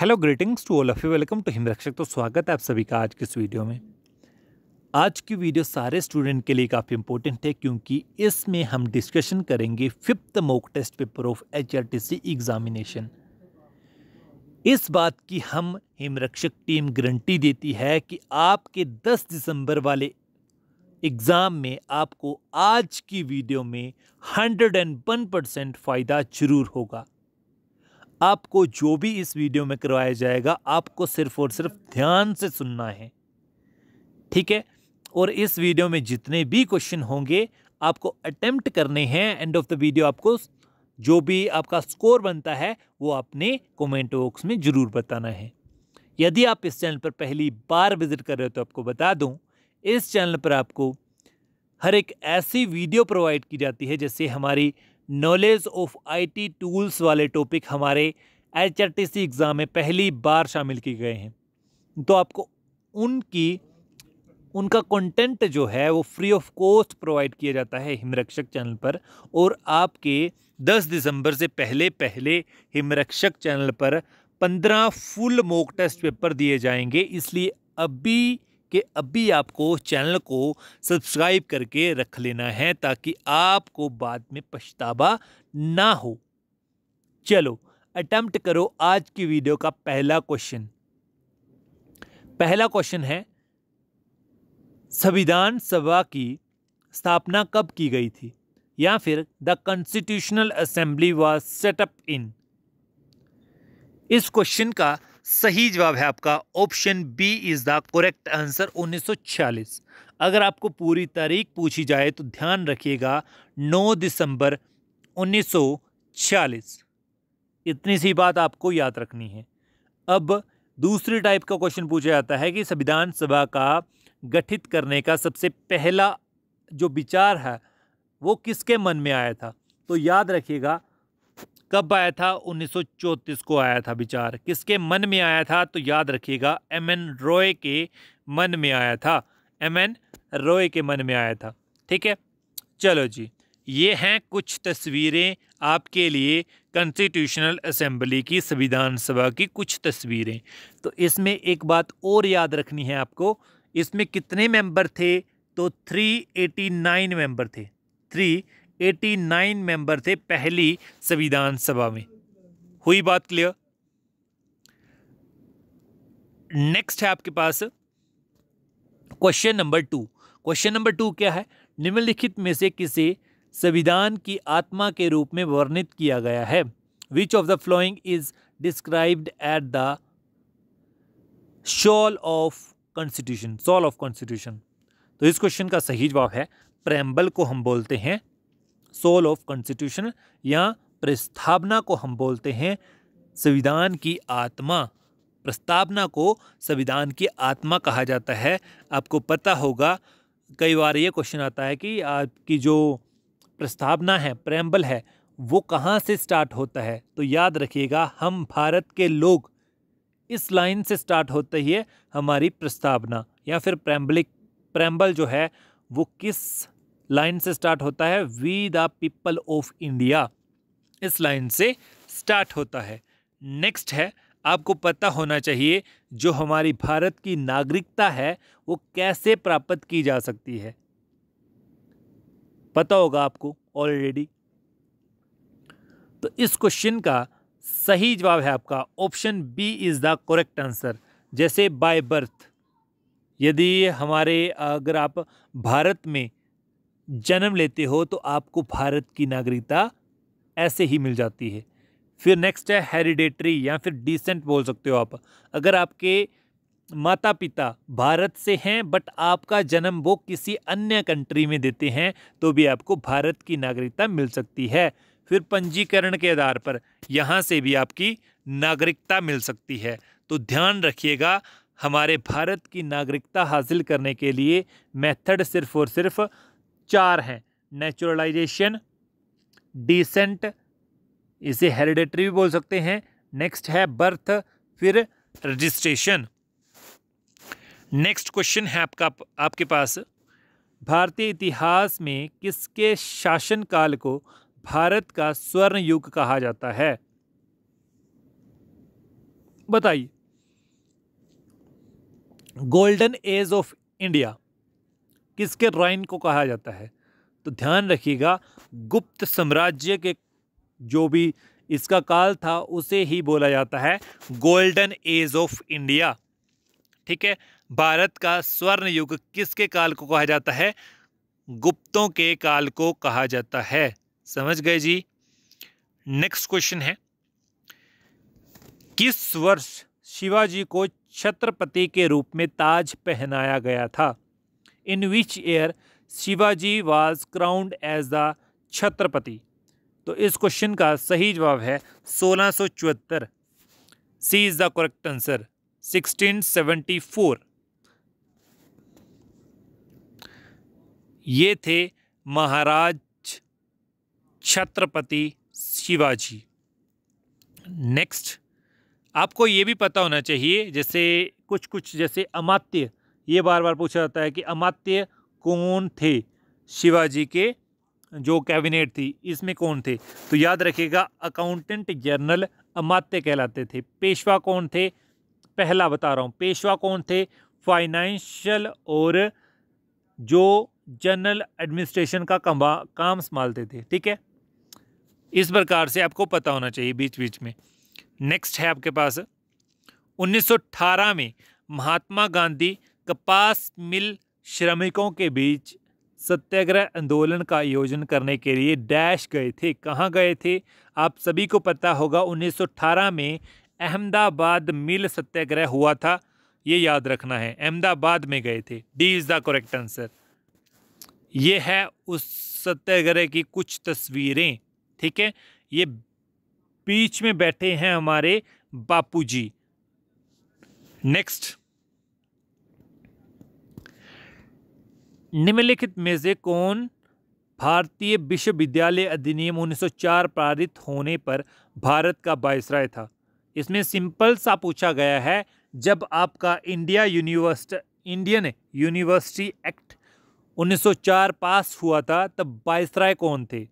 hello greetings to all of you welcome to Himrakshak तो स्वागत है आप सभी का आज के इस वीडियो में आज की वीडियो सारे स्टूडेंट के लिए काफ़ी इंपॉर्टेंट है क्योंकि इसमें हम डिस्कशन करेंगे fifth mock test paper of C examination इस बात की हम हिमरक्षक टीम गारंटी देती है कि आपके 10 दिसंबर वाले एग्ज़ाम में आपको आज की वीडियो में वन परसेंट फ़ायदा जरूर होगा आपको जो भी इस वीडियो में करवाया जाएगा आपको सिर्फ और सिर्फ ध्यान से सुनना है ठीक है और इस वीडियो में जितने भी क्वेश्चन होंगे आपको अटेम्प्ट करने हैं एंड ऑफ द वीडियो आपको जो भी आपका स्कोर बनता है वो आपने कमेंट बॉक्स में ज़रूर बताना है यदि आप इस चैनल पर पहली बार विज़िट कर रहे हो तो आपको बता दूं इस चैनल पर आपको हर एक ऐसी वीडियो प्रोवाइड की जाती है जैसे हमारी नॉलेज ऑफ आईटी टूल्स वाले टॉपिक हमारे सी एग्ज़ाम में पहली बार शामिल किए गए हैं तो आपको उनकी उनका कंटेंट जो है वो फ्री ऑफ कॉस्ट प्रोवाइड किया जाता है हिमरक्षक चैनल पर और आपके 10 दिसंबर से पहले पहले हिमरक्षक चैनल पर 15 फुल मॉक टेस्ट पेपर दिए जाएंगे इसलिए अभी कि अभी आपको चैनल को सब्सक्राइब करके रख लेना है ताकि आपको बाद में पछतावा ना हो चलो अटैम्प्ट करो आज की वीडियो का पहला क्वेश्चन पहला क्वेश्चन है संविधान सभा की स्थापना कब की गई थी या फिर the constitutional assembly was set up in इस क्वेश्चन का सही जवाब है आपका option B is the correct answer 1946 अगर आपको पूरी तारीख पूछी जाए तो ध्यान रखिएगा 9 दिसंबर 1946 इतनी सी बात आपको याद रखनी है अब दूसरी टाइप का क्वेश्चन पूछा जाता है कि संविधान सभा का गठित करने का सबसे पहला जो विचार है वो किसके मन में आया था तो याद रखिएगा कब आया था उन्नीस को आया था विचार किसके मन में आया था तो याद रखिएगा एम एन रॉय के मन में आया था एम एन रॉय के मन में आया था ठीक है चलो जी ये हैं कुछ तस्वीरें आपके लिए कॉन्स्टिट्यूशनल असेंबली की संविधान सभा की कुछ तस्वीरें तो इसमें एक बात और याद रखनी है आपको इसमें कितने मेंबर थे तो 389 मेंबर थे थ्री 89 मेंबर थे पहली संविधान सभा में हुई बात क्लियर नेक्स्ट है आपके पास question number two question number two क्या है निम्नलिखित में से किसे संविधान की आत्मा के रूप में वर्णित किया गया है which of the following is described at the soul of constitution soul of constitution तो इस क्वेश्चन का सही जवाब है प्रेम्बल को हम बोलते हैं सोल ऑफ कॉन्स्टिट्यूशन या प्रस्तावना को हम बोलते हैं संविधान की आत्मा प्रस्तावना को संविधान की आत्मा कहा जाता है आपको पता होगा कई बार ये क्वेश्चन आता है कि आपकी जो प्रस्तावना है प्रेम्बल है वो कहाँ से स्टार्ट होता है तो याद रखिएगा हम भारत के लोग इस लाइन से स्टार्ट होते ही है हमारी प्रस्तावना या फिर प्रेम्बलिक प्रेम्बल जो है वो किस लाइन से स्टार्ट होता है we the people of India इस लाइन से स्टार्ट होता है नेक्स्ट है आपको पता होना चाहिए जो हमारी भारत की नागरिकता है वो कैसे प्राप्त की जा सकती है पता होगा आपको ऑलरेडी तो इस क्वेश्चन का सही जवाब है आपका option B is the correct answer जैसे बाय बर्थ यदि हमारे अगर आप भारत में जन्म लेते हो तो आपको भारत की नागरिकता ऐसे ही मिल जाती है फिर नेक्स्ट है हेरिडेटरी या फिर डिसेंट बोल सकते हो आप अगर आपके माता पिता भारत से हैं बट आपका जन्म वो किसी अन्य कंट्री में देते हैं तो भी आपको भारत की नागरिकता मिल सकती है फिर पंजीकरण के आधार पर यहाँ से भी आपकी नागरिकता मिल सकती है तो ध्यान रखिएगा हमारे भारत की नागरिकता हासिल करने के लिए मेथड सिर्फ और सिर्फ चार हैं नेचुरलाइजेशन डिसेंट इसे हेरिडेटरी भी बोल सकते हैं नेक्स्ट है बर्थ फिर रजिस्ट्रेशन नेक्स्ट क्वेश्चन है आपका आपके पास भारतीय इतिहास में किसके शासनकाल को भारत का स्वर्ण युग कहा जाता है बताइए गोल्डन एज ऑफ इंडिया किसके राइन को कहा जाता है तो ध्यान रखिएगा गुप्त साम्राज्य के जो भी इसका काल था उसे ही बोला जाता है गोल्डन एज ऑफ इंडिया ठीक है भारत का स्वर्ण युग किसके काल को कहा जाता है गुप्तों के काल को कहा जाता है समझ गए जी नेक्स्ट क्वेश्चन है किस वर्ष शिवाजी को छत्रपति के रूप में ताज पहनाया गया था in which year Shivaji was crowned as the Chhatrapati तो इस क्वेश्चन का सही जवाब है सोलह सौ चौहत्तर C is the correct answer sixteen seventy four ये थे महाराज छत्रपति शिवाजी नेक्स्ट आपको ये भी पता होना चाहिए जैसे कुछ कुछ जैसे अमात्य ये बार बार पूछा जाता है कि अमात्य कौन थे शिवाजी के जो कैबिनेट थी इसमें कौन थे तो याद रखिएगा अकाउंटेंट जनरल अमात्य कहलाते थे पेशवा कौन थे पहला बता रहा हूँ पेशवा कौन थे फाइनेंशियल और जो जनरल एडमिनिस्ट्रेशन का कमा काम संभालते थे ठीक है इस प्रकार से आपको पता होना चाहिए बीच बीच में नेक्स्ट है आपके पास 1918 में महात्मा गांधी कपास मिल श्रमिकों के बीच सत्याग्रह आंदोलन का आयोजन करने के लिए डैश गए थे कहाँ गए थे आप सभी को पता होगा 1918 में अहमदाबाद मिल सत्याग्रह हुआ था ये याद रखना है अहमदाबाद में गए थे D is the correct answer ये है उस सत्याग्रह की कुछ तस्वीरें ठीक है ये बीच में बैठे हैं हमारे बापूजी नेक्स्ट निम्नलिखित में से कौन भारतीय विश्वविद्यालय अधिनियम 1904 पारित होने पर भारत का बायसराय था इसमें सिंपल सा पूछा गया है जब आपका India university Indian university act 1904 pass हुआ था तब बायसराय कौन थे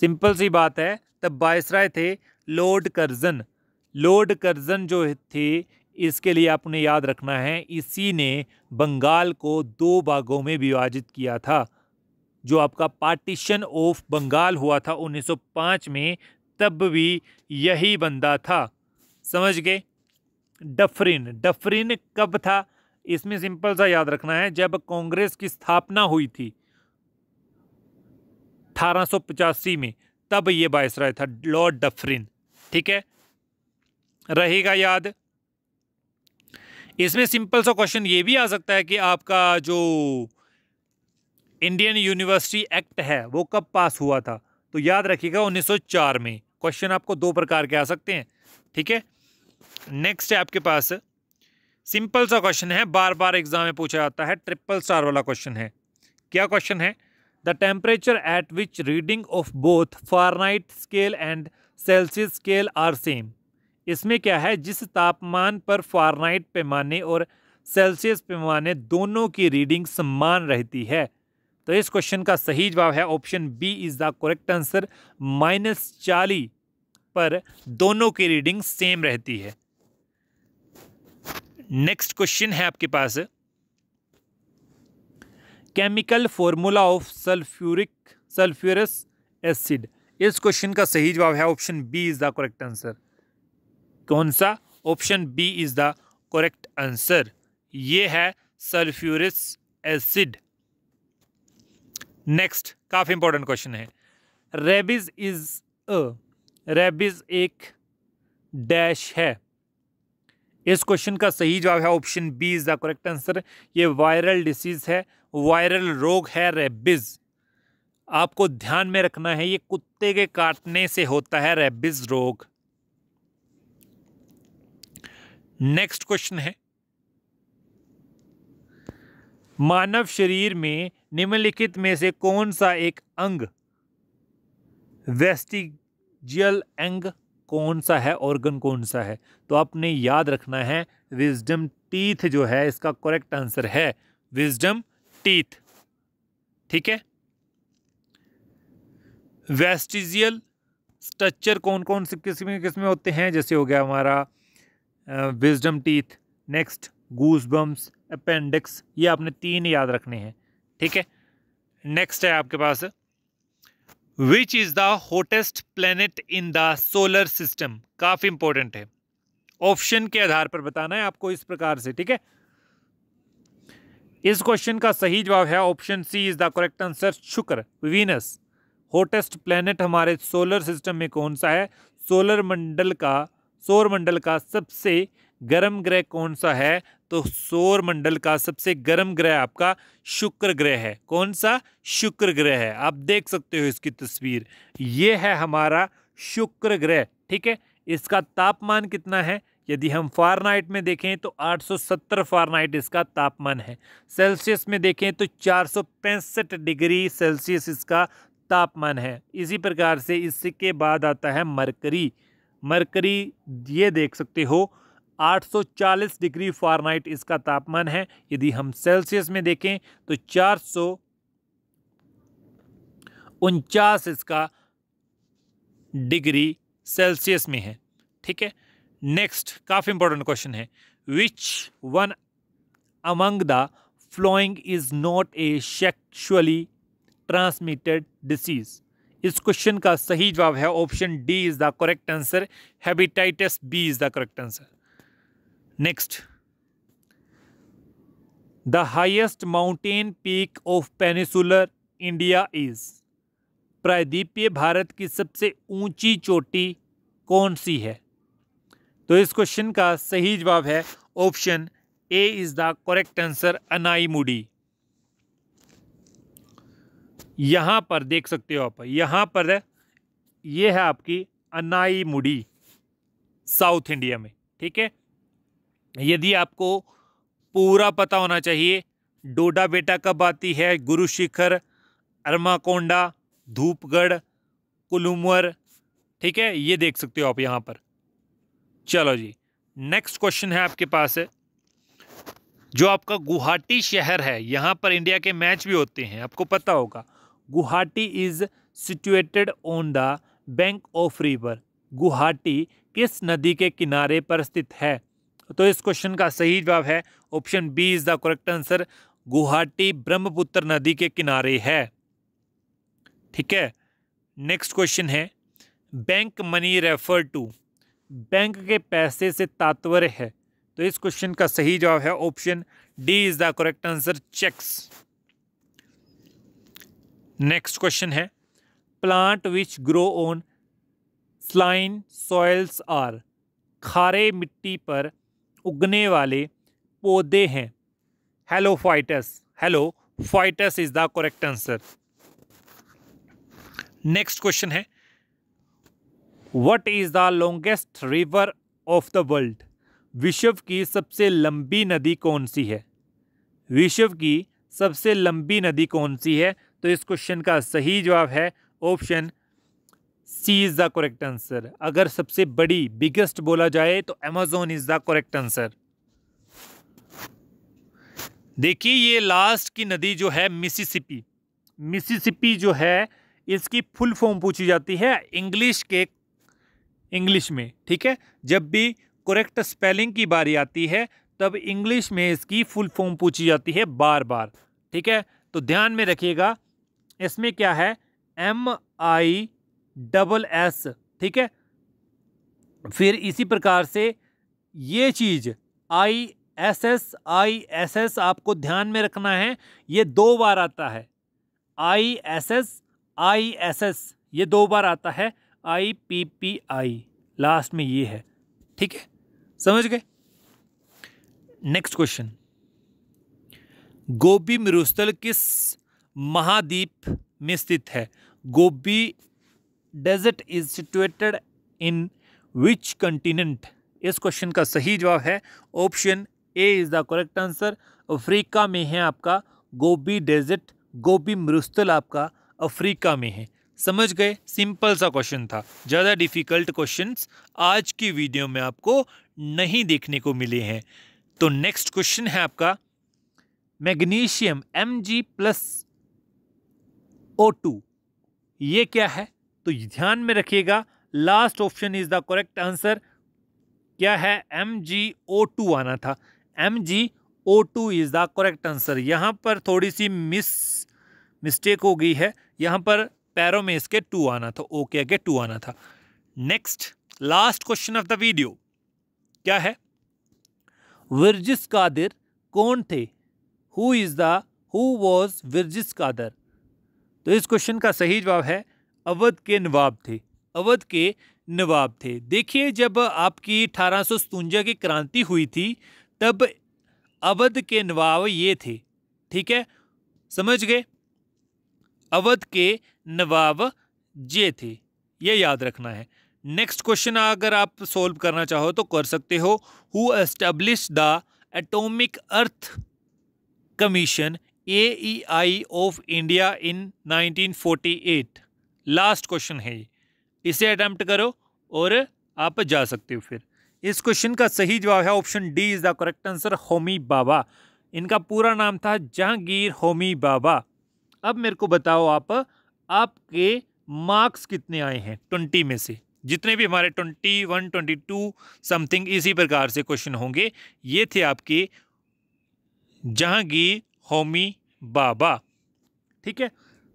सिंपल सी बात है तब बायसराय थे लॉर्ड कर्जन लॉर्ड कर्जन जो थे इसके लिए आपने याद रखना है इसी ने बंगाल को दो भागों में विभाजित किया था जो आपका पार्टीशन ऑफ बंगाल हुआ था 1905 में तब भी यही बंदा था समझ गए डफरिन डफरिन कब था इसमें सिंपल सा याद रखना है जब कांग्रेस की स्थापना हुई थी अठारह में तब ये वायसराय था लॉर्ड डफरिन ठीक है रहेगा याद इसमें सिंपल सा क्वेश्चन ये भी आ सकता है कि आपका जो इंडियन यूनिवर्सिटी एक्ट है वो कब पास हुआ था तो याद रखिएगा 1904 में क्वेश्चन आपको दो प्रकार के आ सकते हैं ठीक है नेक्स्ट है आपके पास सिंपल सा क्वेश्चन है बार बार एग्जाम में पूछा जाता है ट्रिपल स्टार वाला क्वेश्चन है क्या क्वेश्चन है the temperature at which reading of both Fahrenheit scale and Celsius scale are same इसमें क्या है जिस तापमान पर फारनाइट पैमाने और सेल्सियस पैमाने दोनों की रीडिंग समान रहती है तो इस क्वेश्चन का सही जवाब है option B is the correct answer minus चालीस पर दोनों की रीडिंग सेम रहती है नेक्स्ट क्वेश्चन है आपके पास chemical formula of sulphuric sulphurous acid इस क्वेश्चन का सही जवाब है option B is the correct answer कौन सा option B is the correct answer ये है सल्फ्यूरिस एसिड नेक्स्ट काफ़ी इंपॉर्टेंट क्वेश्चन है रेबिज इज अ रेबिज एक डैश है इस क्वेश्चन का सही जवाब है option B is the correct answer ये वायरल डिसीज़ है वायरल रोग है रेबिज आपको ध्यान में रखना है ये कुत्ते के काटने से होता है रेबिज रोग नेक्स्ट क्वेश्चन है मानव शरीर में निम्नलिखित में से कौन सा एक अंग वेस्टिजियल अंग कौन सा है ऑर्गन कौन सा है तो आपने याद रखना है विजडम टीथ जो है इसका करेक्ट आंसर है विजडम टीथ ठीक है वेस्टिजियल स्ट्रक्चर कौन कौन से किस्म किस्म होते हैं जैसे हो गया हमारा wisdom teeth next goose bumps appendix ये आपने तीन याद रखने हैं ठीक है नेक्स्ट है आपके पास which is the hottest planet in the solar system काफ़ी इंपॉर्टेंट है ऑप्शन के आधार पर बताना है आपको इस प्रकार से ठीक है इस क्वेश्चन का सही जवाब है option C is the correct answer शुक्र वीनस हॉटेस्ट प्लेनेट हमारे सोलर सिस्टम में कौन सा है सोलर मंडल का सौरमंडल का सबसे गर्म ग्रह कौन सा है तो सौरमंडल का सबसे गर्म ग्रह आपका शुक्र ग्रह है कौन सा शुक्र ग्रह है आप देख सकते हो इसकी तस्वीर ये है हमारा शुक्र ग्रह ठीक है इसका तापमान कितना है यदि हम फारनाइट में देखें तो 870 फारनाइट इसका तापमान है सेल्सियस में देखें तो पैंसठ डिग्री सेल्सियस इसका तापमान है इसी प्रकार से इसके बाद आता है मरकरी मरकरी ये देख सकते हो 840 डिग्री फारनाइट इसका तापमान है यदि हम सेल्सियस में देखें तो चार उनचास इसका डिग्री सेल्सियस में है ठीक है नेक्स्ट काफ़ी इंपॉर्टेंट क्वेश्चन है which one among the following is not a sexually transmitted disease इस क्वेश्चन का सही जवाब है option D is the correct answer hepatitis B is the correct answer next the highest mountain peak of peninsular India is प्रायद्वीपीय भारत की सबसे ऊंची चोटी कौन सी है तो इस क्वेश्चन का सही जवाब है option A is the correct answer Anamudi यहाँ पर देख सकते हो आप यहाँ पर है ये है आपकी अनाई मुडी साउथ इंडिया में ठीक है यदि आपको पूरा पता होना चाहिए डोडा बेटा कब आती है गुरु शिखर अरमाकोंडा धूपगढ़ कुलूमर ठीक है ये देख सकते हो आप यहाँ पर चलो जी नेक्स्ट क्वेश्चन है आपके पास है जो आपका गुवाहाटी शहर है यहाँ पर इंडिया के मैच भी होते हैं आपको पता होगा Guwahati is situated on the bank of river Guwahati किस नदी के किनारे पर स्थित है तो इस क्वेश्चन का सही जवाब है option B is the correct answer Guwahati Brahmaputra नदी के किनारे है ठीक है नेक्स्ट क्वेश्चन है bank money refer to bank के पैसे से तात्पर्य है तो इस क्वेश्चन का सही जवाब है option D is the correct answer checks next question है plant which grow on saline soils are खारे मिट्टी पर उगने वाले पौधे हैं halophytes halophytes is the correct answer next question है what is the longest river of the world विश्व की सबसे लंबी नदी कौन सी है विश्व की सबसे लंबी नदी कौन सी है तो इस क्वेश्चन का सही जवाब है option C is the correct answer अगर सबसे बड़ी बिगेस्ट बोला जाए तो Amazon is the correct answer देखिए ये लास्ट की नदी जो है मिसिसिपी मिसिसिपी जो है इसकी फुल फॉर्म पूछी जाती है इंग्लिश के इंग्लिश में ठीक है जब भी करेक्ट स्पेलिंग की बारी आती है तब इंग्लिश में इसकी फुल फॉर्म पूछी जाती है बार बार ठीक है तो ध्यान में रखिएगा इसमें क्या है एम आई डबल एस ठीक है फिर इसी प्रकार से ये चीज़ I S S I S S आपको ध्यान में रखना है ये दो बार आता है I S S I S S ये दो बार आता है I P P I last में ये है ठीक है समझ गए नेक्स्ट क्वेश्चन गोभी मिरुस्तल किस महाद्वीप में स्थित है Gobi desert is situated in which continent इस क्वेश्चन का सही जवाब है option A is the correct answer Africa में है आपका गोबी डेजर्ट गोबी मरुस्थल आपका अफ्रीका में है समझ गए सिंपल सा क्वेश्चन था ज़्यादा डिफ़िकल्ट क्वेश्चंस आज की वीडियो में आपको नहीं देखने को मिले हैं तो नेक्स्ट क्वेश्चन है आपका magnesium M G plus two ये क्या है तो ध्यान में रखिएगा last option is the correct answer क्या है एम जी ओ टू आना था M G O two is the correct answer यहाँ पर थोड़ी सी मिस मिस्टेक हो गई है यहाँ पर पैरों में इसके टू आना था ओ के टू आना था next last question of the video क्या है विरजिस कादिर कौन थे who is the who was Birjis Qadir तो इस क्वेश्चन का सही जवाब है अवध के नवाब थे अवध के नवाब थे देखिए जब आपकी अठारह की क्रांति हुई थी तब अवध के नवाब ये थे ठीक है समझ गए अवध के नवाब ये थे ये याद रखना है नेक्स्ट क्वेश्चन अगर आप सोल्व करना चाहो तो कर सकते हो who establish the atomic earth commission I of India in 1948 last question है ये इसे अटैम्प्ट करो और आप जा सकते हो फिर इस क्वेश्चन का सही जवाब है option D is the correct answer Homi Bhabha इनका पूरा नाम था जहांगीर होमी बाबा अब मेरे को बताओ आप आपके मार्क्स कितने आए हैं ट्वेंटी में से जितने भी हमारे twenty one twenty two something इसी प्रकार से क्वेश्चन होंगे ये थे आपके जहांगीर होमी बाबा ठीक है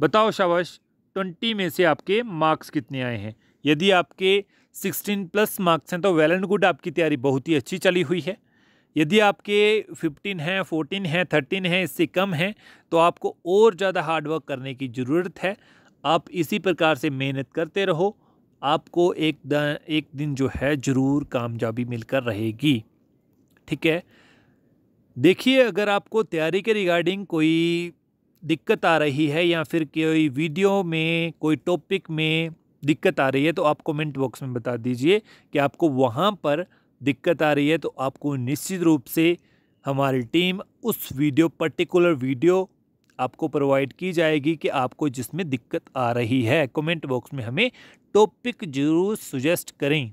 बताओ शाबाश ट्वेंटी में से आपके मार्क्स कितने आए हैं यदि आपके सिक्सटीन प्लस मार्क्स हैं तो वेल एंड गुड आपकी तैयारी बहुत ही अच्छी चली हुई है यदि आपके फिफ्टीन हैं फोर्टीन हैं थर्टीन हैं इससे कम हैं तो आपको और ज़्यादा हार्डवर्क करने की ज़रूरत है आप इसी प्रकार से मेहनत करते रहो आपको एक दिन एक दिन जो है ज़रूर कामयाबी मिलकर रहेगी ठीक है देखिए अगर आपको तैयारी के रिगार्डिंग कोई दिक्कत आ रही है या फिर कोई वीडियो में कोई टॉपिक में दिक्कत आ रही है तो आप कमेंट बॉक्स में बता दीजिए कि आपको वहाँ पर दिक्कत आ रही है तो आपको निश्चित रूप से हमारी टीम उस वीडियो पर्टिकुलर वीडियो आपको प्रोवाइड की जाएगी कि आपको जिसमें दिक्कत आ रही है कमेंट बॉक्स में हमें टॉपिक जरूर सुजेस्ट करें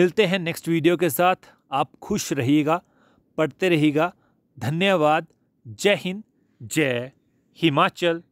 मिलते हैं नेक्स्ट वीडियो के साथ आप खुश रहिएगा पढ़ते रहिएगा धन्यवाद जय हिंद जय हिमाचल